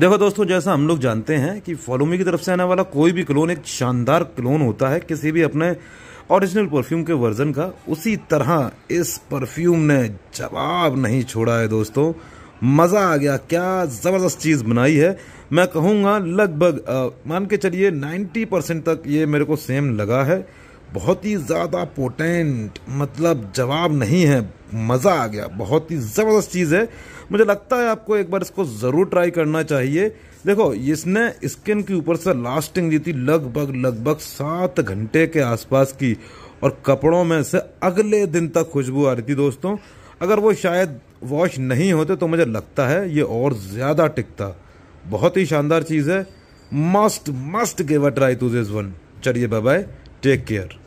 देखो दोस्तों जैसा हम लोग जानते हैं कि फॉलोमी की तरफ से आने वाला कोई भी क्लोन एक शानदार क्लोन होता है किसी भी अपने ओरिजिनल परफ्यूम के वर्जन का उसी तरह इस परफ्यूम ने जवाब नहीं छोड़ा है दोस्तों मज़ा आ गया क्या ज़बरदस्त चीज़ बनाई है मैं कहूँगा लगभग मान के चलिए 90 परसेंट तक ये मेरे को सेम लगा है बहुत ही ज़्यादा पोटेंट मतलब जवाब नहीं है मज़ा आ गया बहुत ही ज़बरदस्त चीज़ है मुझे लगता है आपको एक बार इसको ज़रूर ट्राई करना चाहिए देखो इसने स्किन के ऊपर से लास्टिंग दी थी लगभग लगभग सात घंटे के आसपास की और कपड़ों में से अगले दिन तक खुशबू आ रही थी दोस्तों अगर वो शायद वॉश नहीं होते तो मुझे लगता है ये और ज़्यादा टिकता बहुत ही शानदार चीज़ है must must give a try to this one चलिए बाय बाय टेक केयर